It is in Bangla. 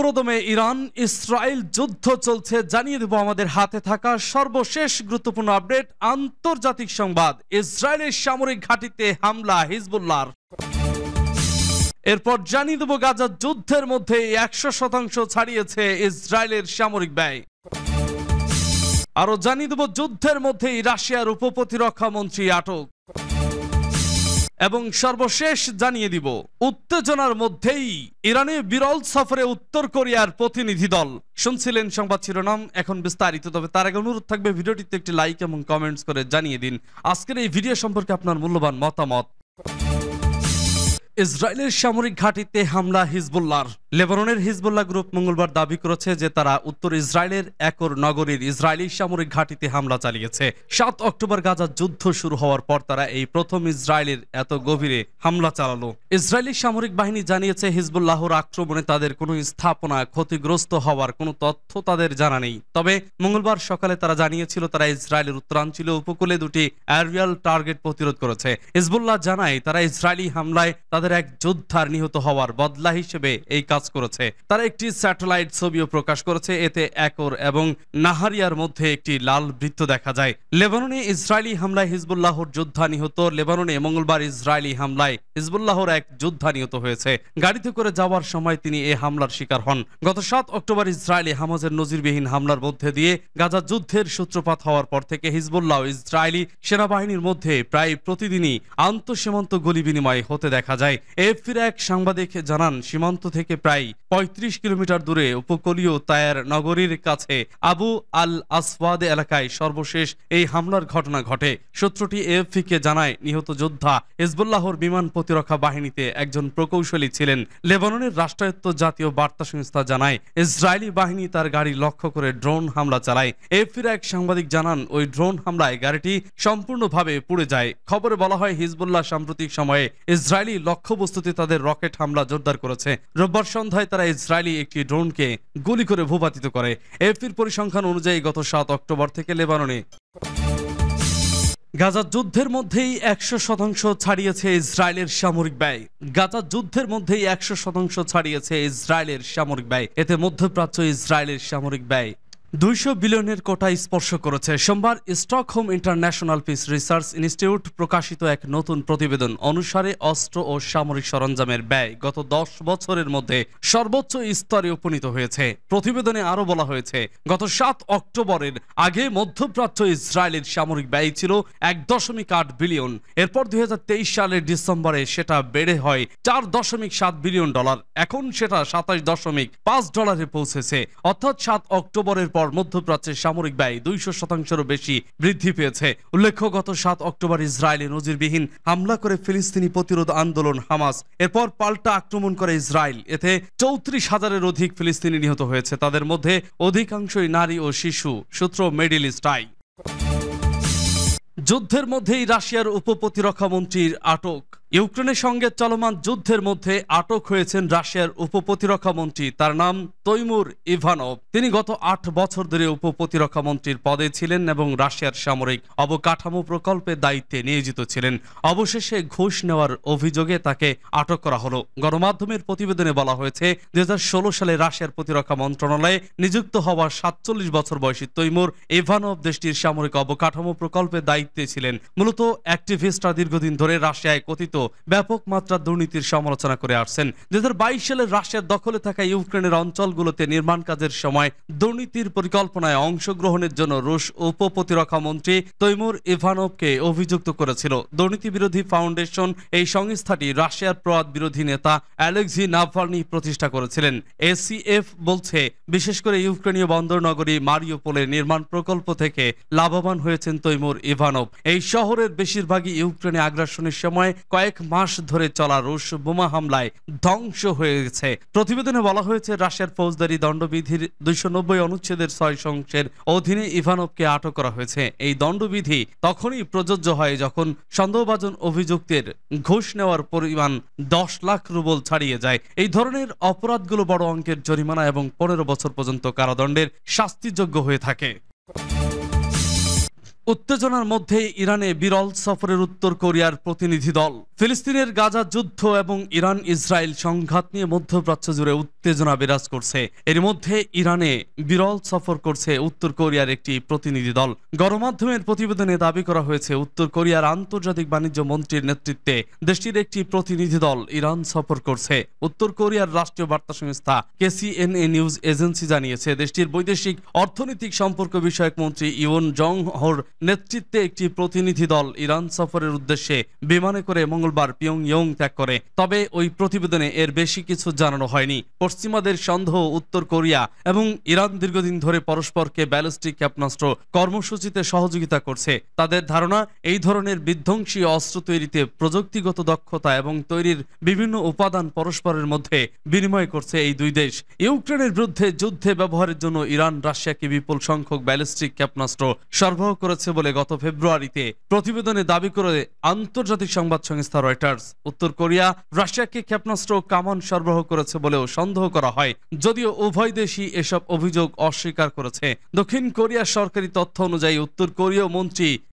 প্রথমে ইরান ইসরায়েল যুদ্ধ চলছে জানিয়ে দেব আমাদের হাতে থাকা সর্বশেষ গুরুত্বপূর্ণ আপডেট আন্তর্জাতিক সংবাদ ইসরায়েলের সামরিক ঘাটিতে হামলা হিজবুল্লার এরপর জানিয়ে দেব গাজার যুদ্ধের মধ্যে একশো শতাংশ ছাড়িয়েছে ইসরায়েলের সামরিক ব্যয় আরো জানিয়ে দেব যুদ্ধের মধ্যেই রাশিয়ার উপপ্রতিরক্ষা মন্ত্রী আটক এবং সর্বশেষ জানিয়ে দিব উত্তেজনার মধ্যেই ইরানে বিরল সফরে উত্তর কোরিয়ার প্রতিনিধি দল শুনছিলেন সংবাদ শিরোনাম এখন বিস্তারিত তবে তার আগে অনুরোধ থাকবে ভিডিওটিতে একটি লাইক এবং কমেন্টস করে জানিয়ে দিন আজকের এই ভিডিও সম্পর্কে আপনার মূল্যবান মতামত ইসরায়েলের সামরিক ঘাঁটিতে হামলা হিজবুল্লাহ লেবাননের হিজবুল্লাহ গ্রুপ মঙ্গলবার দাবি করেছে যে তারা উত্তর ইসরায়েলের একর নগরীর ইসরায়েলি সামরিক ঘাঁটিতে হামলা চালিয়েছে সাত অক্টোবর গাজা যুদ্ধ শুরু হওয়ার পর তারা এই প্রথম ইসরায়েলের এত গভীরে হামলা চালালো ইসরায়েলি সামরিক বাহিনী জানিয়েছে হিজবুল্লাহর আক্রমণে তাদের কোনো স্থাপনা ক্ষতিগ্রস্ত হওয়ার কোনো তথ্য তাদের জানা নেই তবে মঙ্গলবার সকালে তারা জানিয়েছিল তারা ইসরায়েলের উত্তরাঞ্চলীয় উপকূলে দুটি অ্যারিয়াল টার্গেট প্রতিরোধ করেছে হিজবুল্লাহ জানায় তারা ইসরায়েলি হামলায় তাদের এক যোদ্ধার নিহত হওয়ার বদলা হিসেবে এই কাজ করেছে তারা একটি স্যাটেলাইট ছবিও প্রকাশ করেছে এতে একর এবং নাহারিয়ার মধ্যে একটি লাল বৃত্ত দেখা যায় লেবাননে ইসরায়েলি হামলায় হিজবুল্লাহর যোদ্ধা নিহত লেবাননে মঙ্গলবার ইসরায়েলি হামলায় হিজবুল্লাহর এক যোদ্ধা নিহত হয়েছে গাড়িতে করে যাওয়ার সময় তিনি এ হামলার শিকার হন গত সাত অক্টোবর ইসরায়েলি হামাজের নজিরবিহীন হামলার মধ্যে দিয়ে গাজা যুদ্ধের সূত্রপাত হওয়ার পর থেকে হিজবুল্লাহ ইসরায়েলি সেনাবাহিনীর মধ্যে প্রায় প্রতিদিনই আন্তঃসীমান্ত গুলি বিনিময় হতে দেখা যায় এফির এক সাংবাদিক জানান সীমান্ত থেকে প্রায় ৩৫ কিলোমিটার দূরে উপকূলীয় তায়ার নগরীর কাছে আবু আল আসওয়াদ এলাকায় সর্বশেষ এই হামলার ঘটনা ঘটে সূত্রটি কে জানায় নিহত যোদ্ধা হেজবুল্লাহর বিমান প্রতিরক্ষা বাহিনীতে একজন প্রকৌশলী ছিলেন লেবাননের রাষ্ট্রায়ত্ত জাতীয় বার্তা সংস্থা জানায় ইসরায়েলি বাহিনী তার গাড়ি লক্ষ্য করে ড্রোন হামলা চালায় এফির এক সাংবাদিক জানান ওই ড্রোন হামলায় গাড়িটি সম্পূর্ণভাবে পুড়ে যায় খবরে বলা হয় হিজবুল্লাহ সাম্প্রতিক সময়ে ইসরায়েলি লক্ষ্যবস্তুতে তাদের রকেট হামলা জোরদার করেছে রোববার সন্ধ্যায় তারা ইসরায়েলি একটি ড্রোনকে গুলি করে ভূপাতিত করে এফপির পরিসংখ্যান অনুযায়ী গত সাত অক্টোবর থেকে লেবাননে গাজা যুদ্ধের মধ্যেই একশো শতাংশ ছাড়িয়েছে ইসরায়েলের সামরিক ব্যয় গাজা যুদ্ধের মধ্যেই একশো শতাংশ ছাড়িয়েছে ইসরায়েলের সামরিক ব্যয় এতে মধ্যপ্রাচ্য ইসরায়েলের সামরিক ব্যয় দুইশো বিলিয়নের কোটা স্পর্শ করেছে সোমবার Stockholm International Peace Research Institute প্রকাশিত এক নতুন প্রতিবেদন অনুসারে অস্ত্র ও সামরিক সরঞ্জামের ব্যয় গত দশ বছরের মধ্যে সর্বোচ্চ স্তরে উপনীত হয়েছে প্রতিবেদনে আরও বলা হয়েছে গত সাত অক্টোবরের আগে মধ্যপ্রাচ্য ইসরায়েলের সামরিক ব্যয় ছিল এক দশমিক আট বিলিয়ন এরপর দুই হাজার তেইশ সালের ডিসেম্বরে সেটা বেড়ে হয় চার দশমিক সাত বিলিয়ন ডলার এখন সেটা সাতাশ দশমিক পাঁচ ডলারে পৌঁছেছে অর্থাৎ সাত অক্টোবরের পর ডলার মধ্যপ্রাচ্যে সামরিক ব্যয় দুইশো শতাংশেরও বেশি বৃদ্ধি পেয়েছে উল্লেখ্য গত সাত অক্টোবর ইসরায়েলে নজিরবিহীন হামলা করে ফিলিস্তিনি প্রতিরোধ আন্দোলন হামাস এরপর পাল্টা আক্রমণ করে ইসরায়েল এতে চৌত্রিশ হাজারের অধিক ফিলিস্তিনি নিহত হয়েছে তাদের মধ্যে অধিকাংশই নারী ও শিশু সূত্র মিডিল ইস্টাই যুদ্ধের মধ্যেই রাশিয়ার মন্ত্রীর আটক ইউক্রেনের সঙ্গে চলমান যুদ্ধের মধ্যে আটক হয়েছেন রাশিয়ার উপপ্রতিরক্ষা মন্ত্রী তার নাম তৈমুর ইভানভ তিনি গত আট বছর ধরে উপপ্রতিরক্ষা মন্ত্রীর পদে ছিলেন এবং রাশিয়ার সামরিক অবকাঠামো প্রকল্পে দায়িত্বে নিয়োজিত ছিলেন অবশেষে ঘুষ নেওয়ার অভিযোগে তাকে আটক করা হলো গণমাধ্যমের প্রতিবেদনে বলা হয়েছে দুই সালে রাশিয়ার প্রতিরক্ষা মন্ত্রণালয়ে নিযুক্ত হওয়া সাতচল্লিশ বছর বয়সী তৈমুর ইভানভ দেশটির সামরিক অবকাঠামো প্রকল্পে দায়িত্বে ছিলেন মূলত অ্যাক্টিভিস্টরা দীর্ঘদিন ধরে রাশিয়ায় কথিত ব্যাপক মাত্রা দুর্নীতির সমালোচনা করে আসছেন দু সালে রাশিয়ার দখলে থাকা ইউক্রেনের অঞ্চলগুলোতে নির্মাণ কাজের সময় দুর্নীতির পরিকল্পনায় অংশগ্রহণের জন্য রুশ উপ প্রতিরক্ষা মন্ত্রী তৈমুর ইভানোভকে অভিযুক্ত করেছিল দুর্নীতি বিরোধী ফাউন্ডেশন এই সংস্থাটি রাশিয়ার প্রয়াত বিরোধী নেতা অ্যালেক্সি নাভার্নি প্রতিষ্ঠা করেছিলেন এসিএফ বলছে বিশেষ করে ইউক্রেনীয় বন্দর নগরী মারিওপোলের নির্মাণ প্রকল্প থেকে লাভবান হয়েছেন তৈমুর ইভানোভ এই শহরের বেশিরভাগই ইউক্রেনে আগ্রাসনের সময় কয়েক কয়েক মাস ধরে চলা রুশ বোমা হামলায় ধ্বংস হয়ে গেছে প্রতিবেদনে বলা হয়েছে রাশিয়ার ফৌজদারি দণ্ডবিধির দুইশো নব্বই অনুচ্ছেদের ছয় সংসের অধীনে ইভানবকে আটক করা হয়েছে এই দণ্ডবিধি তখনই প্রযোজ্য হয় যখন সন্দেহভাজন অভিযুক্তের ঘুষ নেওয়ার পরিমাণ দশ লাখ রুবল ছাড়িয়ে যায় এই ধরনের অপরাধগুলো বড় অঙ্কের জরিমানা এবং পনেরো বছর পর্যন্ত কারাদণ্ডের শাস্তিযোগ্য হয়ে থাকে উত্তেজনার মধ্যে ইরানে বিরল সফরের উত্তর কোরিয়ার প্রতিনিধি দল ফিলিস্তিনের গাজা যুদ্ধ এবং ইরান ইসরায়েল সংঘাত নিয়ে মধ্যপ্রাচ্য জুড়ে উত্তেজনা বিরাজ করছে এর মধ্যে ইরানে বিরল সফর করছে উত্তর কোরিয়ার একটি প্রতিনিধি দল গণমাধ্যমের প্রতিবেদনে দাবি করা হয়েছে উত্তর কোরিয়ার আন্তর্জাতিক বাণিজ্য মন্ত্রীর নেতৃত্বে দেশটির একটি প্রতিনিধি দল ইরান সফর করছে উত্তর কোরিয়ার রাষ্ট্রীয় বার্তা সংস্থা কেসিএনএ নিউজ এজেন্সি জানিয়েছে দেশটির বৈদেশিক অর্থনৈতিক সম্পর্ক বিষয়ক মন্ত্রী ইউন জং হোর নেতৃত্বে একটি প্রতিনিধি দল ইরান সফরের উদ্দেশ্যে বিমানে করে মঙ্গলবার পিয়ংইয়ং ত্যাগ করে তবে ওই প্রতিবেদনে এর বেশি কিছু জানানো হয়নি পশ্চিমাদের সন্দেহ উত্তর কোরিয়া এবং ইরান দীর্ঘদিন ধরে পরস্পরকে ব্যালিস্টিক ক্ষেপণাস্ত্র কর্মসূচিতে সহযোগিতা করছে তাদের ধারণা এই ধরনের বিধ্বংসী অস্ত্র তৈরিতে প্রযুক্তিগত দক্ষতা এবং তৈরির বিভিন্ন উপাদান পরস্পরের মধ্যে বিনিময় করছে এই দুই দেশ ইউক্রেনের বিরুদ্ধে যুদ্ধে ব্যবহারের জন্য ইরান রাশিয়াকে বিপুল সংখ্যক ব্যালিস্টিক ক্ষেপণাস্ত্র সরবরাহ করেছে হচ্ছে বলে গত ফেব্রুয়ারিতে প্রতিবেদনে দাবি করে আন্তর্জাতিক সংবাদ সংস্থা রয়টার্স উত্তর কোরিয়া রাশিয়াকে ক্ষেপণাস্ত্র কামান সরবরাহ করেছে বলেও সন্দেহ করা হয় যদিও উভয় দেশই এসব অভিযোগ অস্বীকার করেছে দক্ষিণ কোরিয়ার সরকারি তথ্য অনুযায়ী উত্তর কোরীয় মন্ত্রী